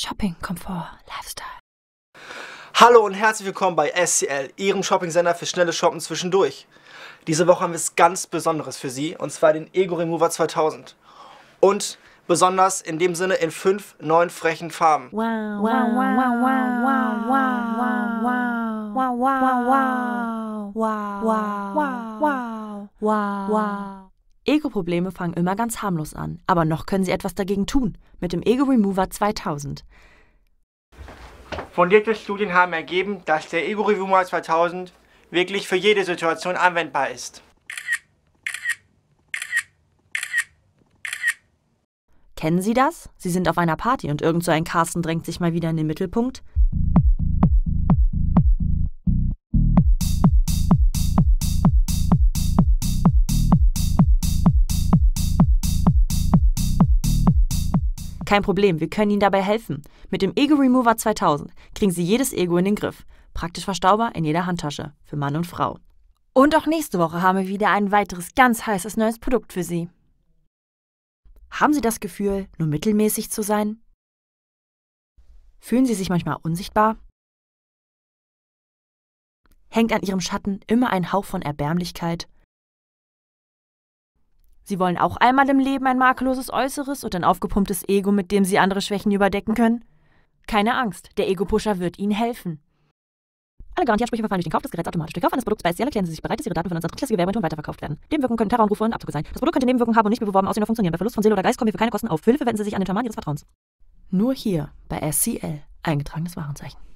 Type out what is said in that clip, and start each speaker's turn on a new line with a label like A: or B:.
A: Shopping, Komfort, Lifestyle.
B: Hallo und herzlich willkommen bei SCL, Ihrem Shopping-Sender für schnelle Shoppen zwischendurch. Diese Woche haben wir es ganz Besonderes für Sie, und zwar den Ego Remover 2000. Und besonders in dem Sinne in fünf neuen frechen Farben. Wow,
A: wow, wow, wow, wow, wow, wow, wow, wow, wow, wow, wow, wow, wow, wow, wow, wow. Ego-Probleme fangen immer ganz harmlos an, aber noch können Sie etwas dagegen tun mit dem Ego Remover 2000.
B: Fundierte Studien haben ergeben, dass der Ego Remover 2000 wirklich für jede Situation anwendbar ist.
A: Kennen Sie das? Sie sind auf einer Party und irgend so ein Carsten drängt sich mal wieder in den Mittelpunkt. Kein Problem, wir können Ihnen dabei helfen. Mit dem Ego Remover 2000 kriegen Sie jedes Ego in den Griff. Praktisch verstaubar in jeder Handtasche. Für Mann und Frau. Und auch nächste Woche haben wir wieder ein weiteres ganz heißes neues Produkt für Sie. Haben Sie das Gefühl, nur mittelmäßig zu sein? Fühlen Sie sich manchmal unsichtbar? Hängt an Ihrem Schatten immer ein Hauch von Erbärmlichkeit? Sie wollen auch einmal im Leben ein makelloses Äußeres und ein aufgepumptes Ego, mit dem sie andere Schwächen überdecken können? Keine Angst, der Ego-Pusher wird Ihnen helfen. Alle Garantieansprüche verfallen durch den Kauf des Geräts automatisch. Durch Kauf eines Produkts bei SDL erklären Sie sich bereit, dass Ihre Daten von uns als drittklassige Werbeagenturen weiterverkauft werden. Nebenwirkungen können Terroranrufe und Abzug sein. Das Produkt könnte Nebenwirkungen haben und nicht mehr beworben aussehen oder funktionieren. Bei Verlust von Seele oder Geist kommen wir für keine Kosten auf. Für Hilfe wenden Sie sich an den Termin Ihres Vertrauens.
B: Nur hier bei SCL. Eingetragenes Warenzeichen.